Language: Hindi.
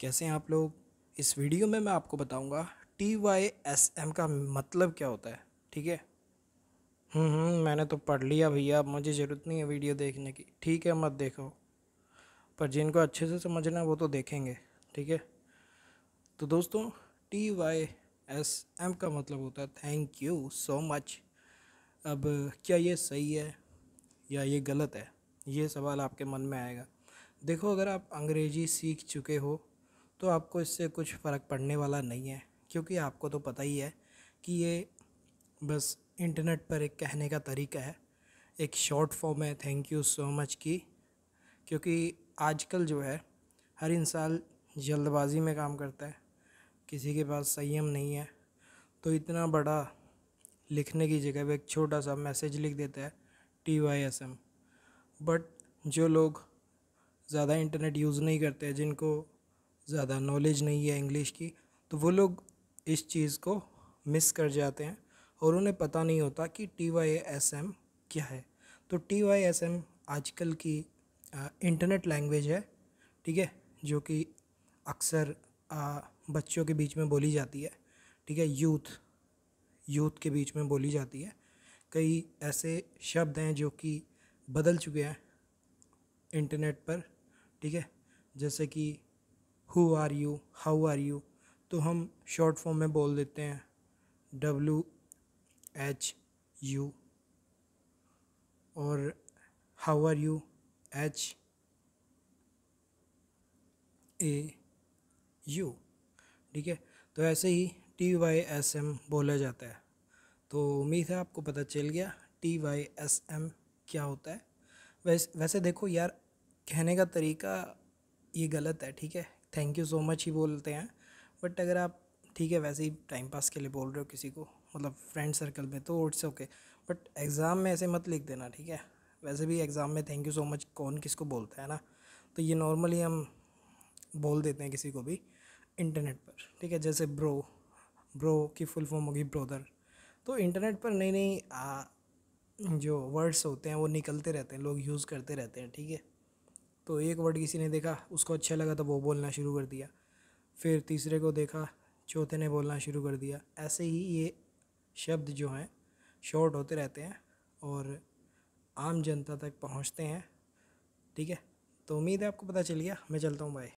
कैसे हैं आप लोग इस वीडियो में मैं आपको बताऊंगा टी वाई एस एम का मतलब क्या होता है ठीक है हम्म, हम्म, मैंने तो पढ़ लिया भैया अब मुझे ज़रूरत नहीं है वीडियो देखने की ठीक है मत देखो पर जिनको अच्छे से समझना है वो तो देखेंगे ठीक है तो दोस्तों टी वाई एस एम का मतलब होता है थैंक यू सो मच अब क्या ये सही है या ये गलत है ये सवाल आपके मन में आएगा देखो अगर आप अंग्रेज़ी सीख चुके हो तो आपको इससे कुछ फ़र्क पड़ने वाला नहीं है क्योंकि आपको तो पता ही है कि ये बस इंटरनेट पर एक कहने का तरीका है एक शॉर्ट फॉर्म है थैंक यू सो मच की क्योंकि आजकल जो है हर इंसान जल्दबाजी में काम करता है किसी के पास संयम नहीं है तो इतना बड़ा लिखने की जगह पे एक छोटा सा मैसेज लिख देता है T Y S M but जो लोग ज़्यादा इंटरनेट यूज़ नहीं करते जिनको ज़्यादा नॉलेज नहीं है इंग्लिश की तो वो लोग इस चीज़ को मिस कर जाते हैं और उन्हें पता नहीं होता कि टी वाई एस एम क्या है तो टी वाई एस एम आजकल की इंटरनेट लैंग्वेज है ठीक है जो कि अक्सर बच्चों के बीच में बोली जाती है ठीक है यूथ यूथ के बीच में बोली जाती है कई ऐसे शब्द हैं जो कि बदल चुके हैं इंटरनेट पर ठीक है जैसे कि who are you how are you तो हम शॉर्ट फॉर्म में बोल देते हैं डब्लू एच यू और how are you H A U ठीक है तो ऐसे ही टी वाई एस एम बोला जाता है तो उम्मीद है आपको पता चल गया टी वाई एस एम क्या होता है वैसे वैसे देखो यार कहने का तरीका ये गलत है ठीक है थैंक यू सो मच ही बोलते हैं बट अगर आप ठीक है वैसे ही टाइम पास के लिए बोल रहे हो किसी को मतलब फ्रेंड सर्कल में तो इट्स ओके बट एग्ज़ाम में ऐसे मत लिख देना ठीक है वैसे भी एग्ज़ाम में थैंक यू सो मच कौन किसको बोलता है ना तो ये नॉर्मली हम बोल देते हैं किसी को भी इंटरनेट पर ठीक है जैसे ब्रो ब्रो की फुल फॉर्म होगी ब्रोदर तो इंटरनेट पर नई नई जो वर्ड्स होते हैं वो निकलते रहते हैं लोग यूज़ करते रहते हैं ठीक है तो एक वर्ड किसी ने देखा उसको अच्छा लगा तो वो बोलना शुरू कर दिया फिर तीसरे को देखा चौथे ने बोलना शुरू कर दिया ऐसे ही ये शब्द जो हैं शॉर्ट होते रहते हैं और आम जनता तक पहुंचते हैं ठीक है तो उम्मीद है आपको पता चल गया मैं चलता हूँ भाई